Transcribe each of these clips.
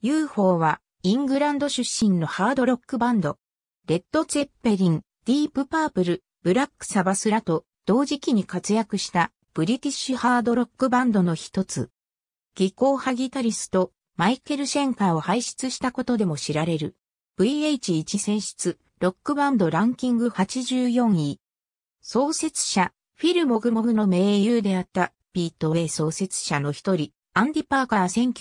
UFO はイングランド出身のハードロックバンド。レッド・ツェッペリン、ディープ・パープル、ブラック・サバスラと同時期に活躍したブリティッシュハードロックバンドの一つ。技巧派ギタリスト、マイケル・シェンカーを輩出したことでも知られる。VH1 選出、ロックバンドランキング84位。創設者、フィル・モグモグの名優であった、ビート・ウェイ創設者の一人、アンディ・パーカー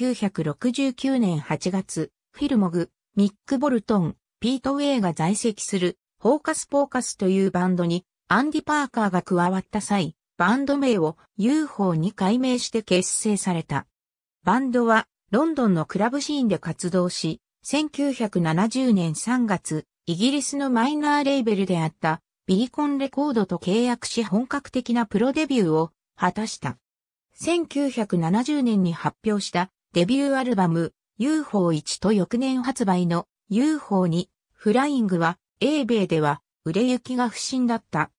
1969年8月、フィルモグ、ミック・ボルトン、ピート・ウェイが在籍する、フォーカス・ポーカスというバンドに、アンディ・パーカーが加わった際、バンド名を UFO に改名して結成された。バンドは、ロンドンのクラブシーンで活動し、1970年3月、イギリスのマイナーレーベルであった、ビリコンレコードと契約し本格的なプロデビューを果たした。1970年に発表したデビューアルバム UFO1 と翌年発売の UFO2 フライングは英米では売れ行きが不振だった。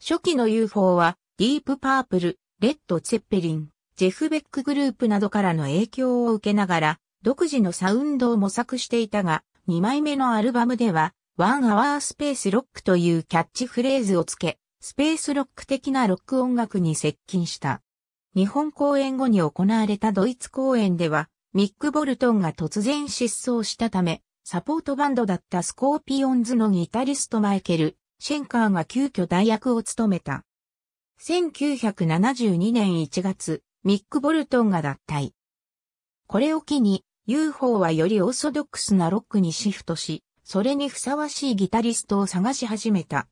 初期の UFO はディープパープル、レッド・ツェッペリン、ジェフ・ベックグループなどからの影響を受けながら独自のサウンドを模索していたが2枚目のアルバムではワンアワースペースロックというキャッチフレーズをつけ、スペースロック的なロック音楽に接近した。日本公演後に行われたドイツ公演では、ミック・ボルトンが突然失踪したため、サポートバンドだったスコーピオンズのギタリストマイケル、シェンカーが急遽代役を務めた。1972年1月、ミック・ボルトンが脱退。これを機に、UFO はよりオーソドックスなロックにシフトし、それにふさわしいギタリストを探し始めた。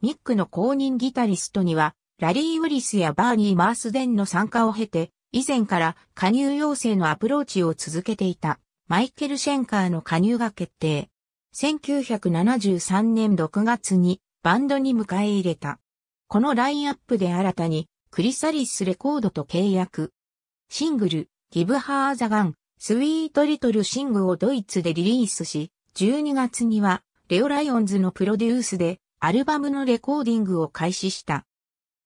ミックの公認ギタリストには、ラリー・ウィリスやバーニー・マースデンの参加を経て、以前から加入要請のアプローチを続けていたマイケル・シェンカーの加入が決定。1973年6月にバンドに迎え入れた。このラインアップで新たにクリサリスレコードと契約。シングル、ギブ・ハー・ザ・ガン、スウィート・リトル・シングをドイツでリリースし、12月にはレオ・ライオンズのプロデュースでアルバムのレコーディングを開始した。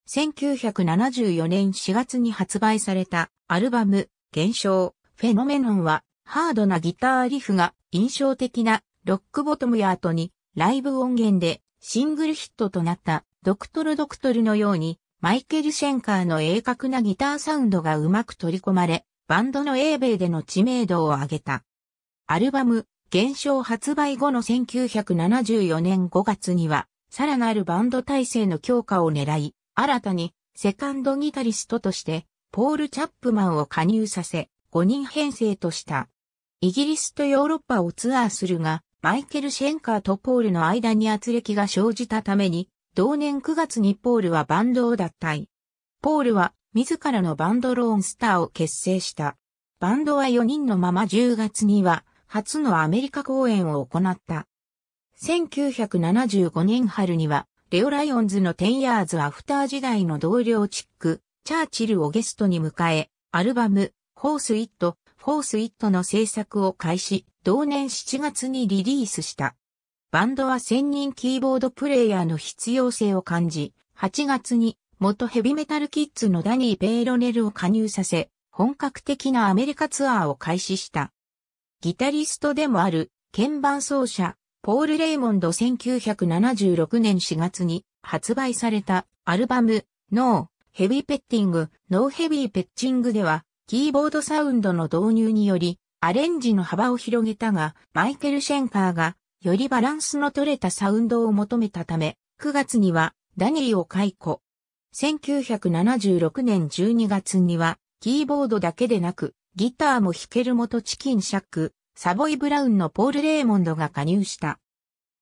1974年4月に発売されたアルバム、現象、フェノメノンは、ハードなギターリフが印象的なロックボトムや後に、ライブ音源でシングルヒットとなったドクトルドクトルのように、マイケル・シェンカーの鋭角なギターサウンドがうまく取り込まれ、バンドの英米での知名度を上げた。アルバム、現象発売後の1974年5月には、さらなるバンド体制の強化を狙い、新たにセカンドギタリストとしてポール・チャップマンを加入させ5人編成とした。イギリスとヨーロッパをツアーするが、マイケル・シェンカーとポールの間に圧力が生じたために、同年9月にポールはバンドを脱退。ポールは自らのバンドローンスターを結成した。バンドは4人のまま10月には初のアメリカ公演を行った。1975年春にはレオ・ライオンズの10 years after 時代の同僚チック、チャーチルをゲストに迎え、アルバム、ホース・イット、ホース・イットの制作を開始、同年7月にリリースした。バンドは専任キーボードプレイヤーの必要性を感じ、8月に元ヘビメタルキッズのダニー・ペイロネルを加入させ、本格的なアメリカツアーを開始した。ギタリストでもある鍵盤奏者ポール・レイモンド1976年4月に発売されたアルバム、ノー、ヘビーペッティング、ノーヘビーペッチングでは、キーボードサウンドの導入により、アレンジの幅を広げたが、マイケル・シェンカーが、よりバランスの取れたサウンドを求めたため、9月には、ダニーを解雇。1976年12月には、キーボードだけでなく、ギターも弾ける元チキンシャック、サボイ・ブラウンのポール・レーモンドが加入した。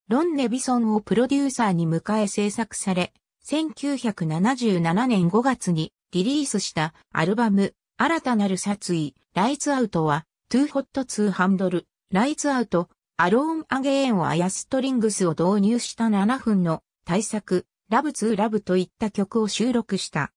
ロン・ネビソンをプロデューサーに迎え制作され、1977年5月にリリースしたアルバム、新たなる殺意、ライツアウトは、トゥーホットツーハンドル、ライツアウト、アローンアゲーンをアヤストリングスを導入した7分の大作、ラブツーラブといった曲を収録した。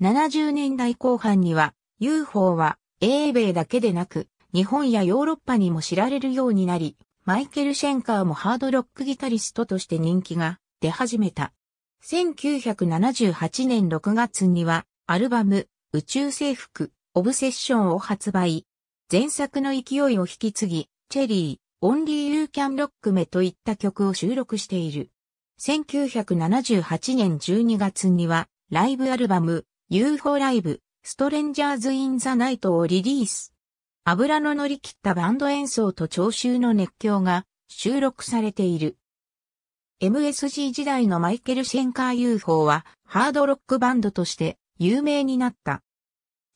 70年代後半には、UFO は、英米だけでなく、日本やヨーロッパにも知られるようになり、マイケル・シェンカーもハードロックギタリストとして人気が出始めた。1978年6月にはアルバム宇宙制服オブセッションを発売。前作の勢いを引き継ぎ、チェリー、オンリー・ユー・キャン・ロックメといった曲を収録している。1978年12月にはライブアルバム UFO ライブストレンジャーズ・イン・ザ・ナイトをリリース。油の乗り切ったバンド演奏と聴衆の熱狂が収録されている。MSG 時代のマイケル・シェンカー UFO はハードロックバンドとして有名になった。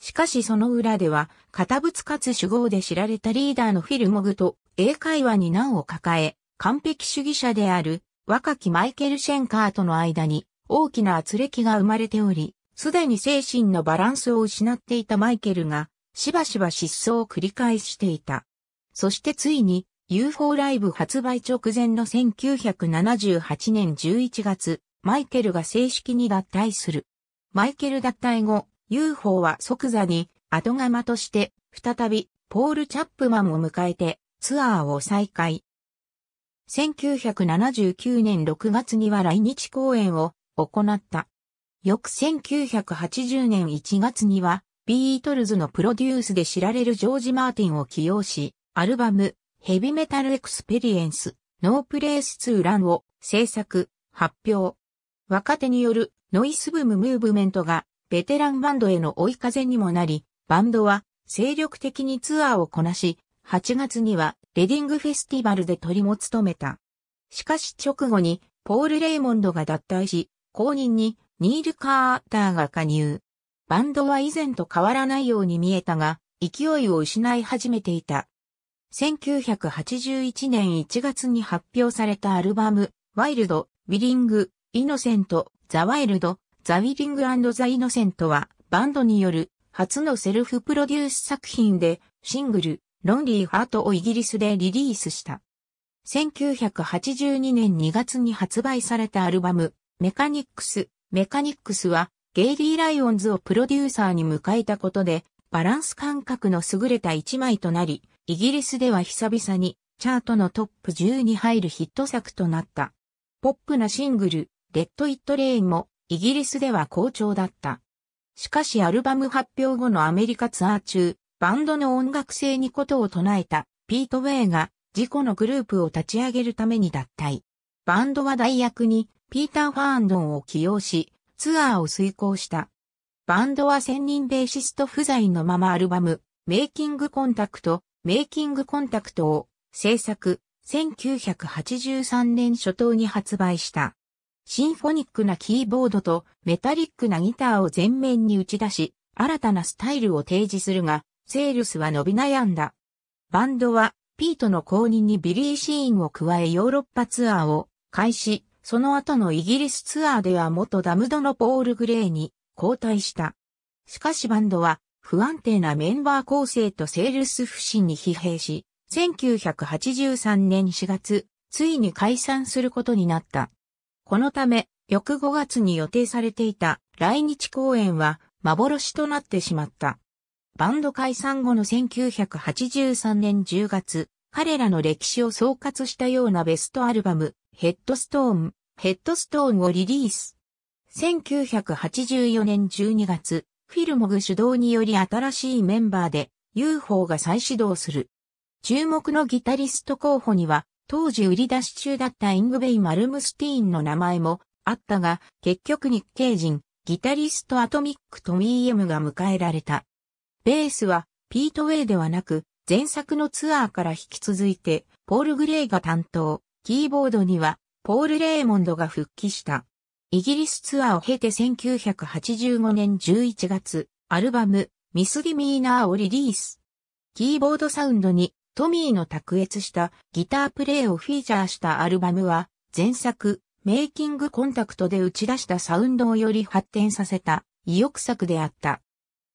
しかしその裏では、堅物かつ主語で知られたリーダーのフィルモグと英会話に難を抱え、完璧主義者である若きマイケル・シェンカーとの間に大きな圧力が生まれており、すでに精神のバランスを失っていたマイケルがしばしば失踪を繰り返していた。そしてついに UFO ライブ発売直前の1978年11月、マイケルが正式に脱退する。マイケル脱退後、UFO は即座に後釜として再びポール・チャップマンを迎えてツアーを再開。1979年6月には来日公演を行った。翌1980年1月にはビートルズのプロデュースで知られるジョージ・マーティンを起用し、アルバム、ヘビメタルエクスペリエンス、ノープレイスツーランを制作、発表。若手によるノイスブームムーブメントがベテランバンドへの追い風にもなり、バンドは精力的にツアーをこなし、8月にはレディングフェスティバルで取りも務めた。しかし直後にポール・レイモンドが脱退し、後任にニール・カーターが加入。バンドは以前と変わらないように見えたが、勢いを失い始めていた。1981年1月に発表されたアルバム、ワイルド、ウィリング、イノセント、ザ・ワイルド、ザ・ウィリングザ・イノセントは、バンドによる初のセルフプロデュース作品で、シングル、ロンリー・ハートをイギリスでリリースした。1982年2月に発売されたアルバム、メカニックス、メカニックスは、ゲイリー・ライオンズをプロデューサーに迎えたことで、バランス感覚の優れた一枚となり、イギリスでは久々にチャートのトップ10に入るヒット作となった。ポップなシングル、レッド・イット・レインもイギリスでは好調だった。しかしアルバム発表後のアメリカツアー中、バンドの音楽性にことを唱えたピート・ウェイが自己のグループを立ち上げるために脱退。バンドは代役にピーター・ファーンドンを起用し、ツアーを遂行した。バンドは専人ベーシスト不在のままアルバム、メイキングコンタクト、メイキングコンタクトを制作、1983年初頭に発売した。シンフォニックなキーボードとメタリックなギターを前面に打ち出し、新たなスタイルを提示するが、セールスは伸び悩んだ。バンドは、ピートの後任にビリー・シーンを加えヨーロッパツアーを開始、その後のイギリスツアーでは元ダムドのポール・グレイに交代した。しかしバンドは不安定なメンバー構成とセールス不振に疲弊し、1983年4月、ついに解散することになった。このため、翌5月に予定されていた来日公演は幻となってしまった。バンド解散後の1983年10月、彼らの歴史を総括したようなベストアルバム、ヘッドストーン、ヘッドストーンをリリース。1984年12月、フィルモグ主導により新しいメンバーで UFO が再始動する。注目のギタリスト候補には、当時売り出し中だったイングベイ・マルムスティーンの名前もあったが、結局日系人、ギタリストアトミック・トミー・エムが迎えられた。ベースは、ピート・ウェイではなく、前作のツアーから引き続いて、ポール・グレイが担当、キーボードには、ポール・レーモンドが復帰した。イギリスツアーを経て1985年11月、アルバム、ミスディミーナーをリリース。キーボードサウンドにトミーの卓越したギタープレイをフィーチャーしたアルバムは、前作、メイキングコンタクトで打ち出したサウンドをより発展させた意欲作であった。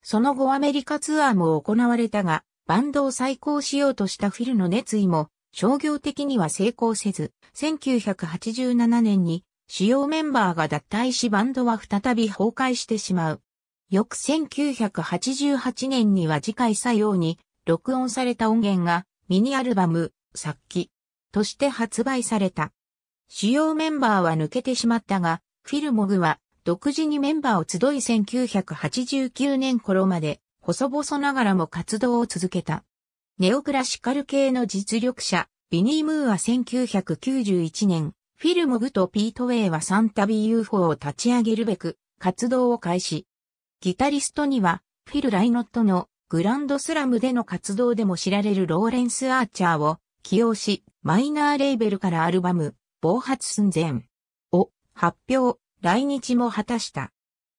その後アメリカツアーも行われたが、バンドを再興しようとしたフィルの熱意も商業的には成功せず、1987年に主要メンバーが脱退しバンドは再び崩壊してしまう。翌1988年には次回作用に録音された音源がミニアルバム、作記として発売された。主要メンバーは抜けてしまったが、フィルモグは独自にメンバーを集い1989年頃まで細々ながらも活動を続けた。ネオクラシカル系の実力者、ビニー・ムーは1991年、フィルモグとピート・ウェイはサンタビ UFO を立ち上げるべく活動を開始。ギタリストには、フィル・ライノットのグランドスラムでの活動でも知られるローレンス・アーチャーを起用し、マイナーレーベルからアルバム、暴発寸前を発表、来日も果たした。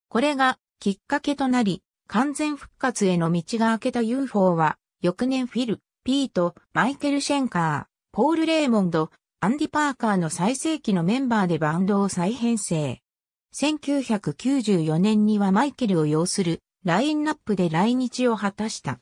これがきっかけとなり、完全復活への道が開けた UFO は、翌年フィル、ピート、マイケル・シェンカー、ポール・レーモンド、アンディ・パーカーの最盛期のメンバーでバンドを再編成。1994年にはマイケルを要するラインナップで来日を果たした。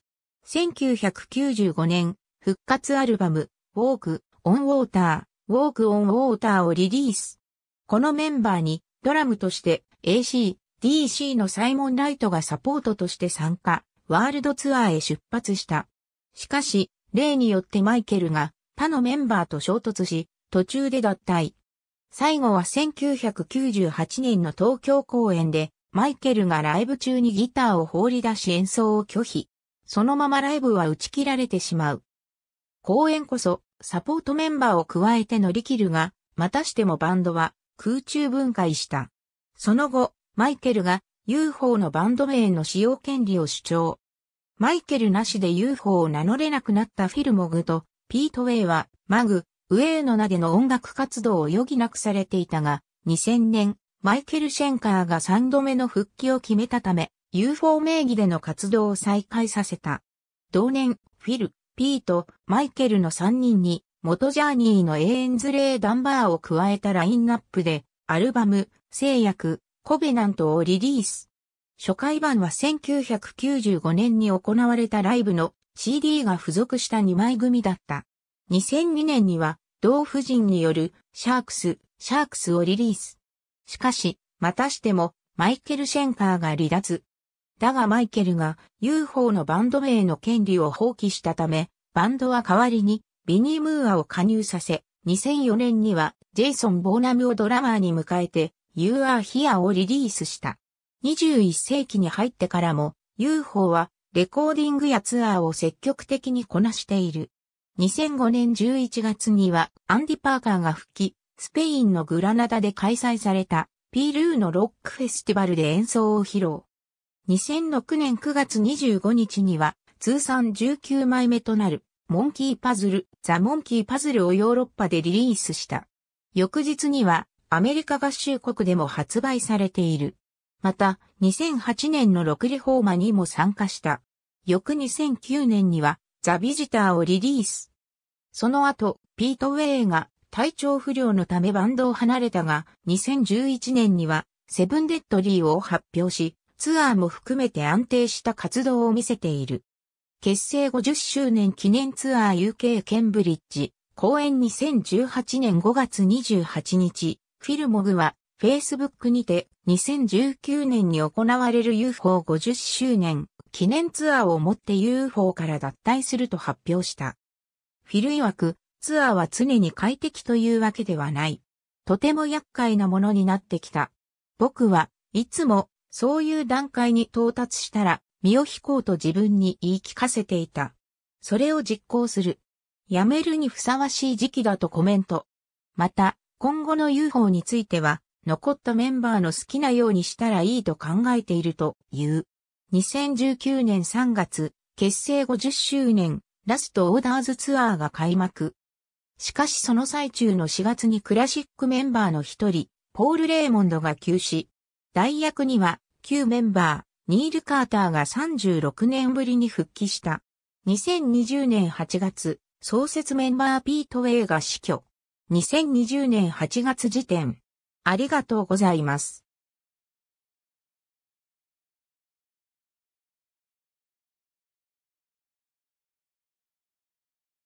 1995年、復活アルバム、ウォーク・オン・ウォーター、ウォーク・オン・ウォーターをリリース。このメンバーにドラムとして AC、DC のサイモン・ライトがサポートとして参加。ワールドツアーへ出発した。しかし、例によってマイケルが他のメンバーと衝突し、途中で脱退。最後は1998年の東京公演で、マイケルがライブ中にギターを放り出し演奏を拒否。そのままライブは打ち切られてしまう。公演こそ、サポートメンバーを加えて乗り切るが、またしてもバンドは空中分解した。その後、マイケルが UFO のバンド名の使用権利を主張。マイケルなしで UFO を名乗れなくなったフィルモグとピート・ウェイはマグ、ウェイの名での音楽活動を余儀なくされていたが、2000年、マイケル・シェンカーが3度目の復帰を決めたため、UFO 名義での活動を再開させた。同年、フィル、ピート、マイケルの3人に、元ジャーニーのエーンズレイ・ダンバーを加えたラインナップで、アルバム、制約、コベナントをリリース。初回版は1995年に行われたライブの CD が付属した2枚組だった。2002年には、同夫人によるシャークス、シャークスをリリース。しかし、またしても、マイケル・シェンカーが離脱。だがマイケルが UFO のバンド名の権利を放棄したため、バンドは代わりにビニー・ムーアを加入させ、2004年にはジェイソン・ボーナムをドラマーに迎えて You Are Here をリリースした。21世紀に入ってからも UFO はレコーディングやツアーを積極的にこなしている。2005年11月にはアンディ・パーカーが復帰、スペインのグラナダで開催されたピールーのロックフェスティバルで演奏を披露。2006年9月25日には通算19枚目となるモンキーパズル、ザ・モンキーパズルをヨーロッパでリリースした。翌日にはアメリカ合衆国でも発売されている。また、2008年のロクリフォーマにも参加した。翌2009年には、ザ・ビジターをリリース。その後、ピート・ウェイが体調不良のためバンドを離れたが、2011年には、セブン・デッドリーを発表し、ツアーも含めて安定した活動を見せている。結成50周年記念ツアー UK ケンブリッジ、公演2018年5月28日、フィルモグは、Facebook にて2019年に行われる UFO50 周年記念ツアーをもって UFO から脱退すると発表した。フィル曰く、ツアーは常に快適というわけではない。とても厄介なものになってきた。僕はいつもそういう段階に到達したら身を引こうと自分に言い聞かせていた。それを実行する。やめるにふさわしい時期だとコメント。また、今後の UFO については、残ったメンバーの好きなようにしたらいいと考えているという。2019年3月、結成50周年、ラストオーダーズツアーが開幕。しかしその最中の4月にクラシックメンバーの一人、ポール・レーモンドが急死。代役には、旧メンバー、ニール・カーターが36年ぶりに復帰した。2020年8月、創設メンバーピート・ウェイが死去。2020年8月時点。ありがとうございます。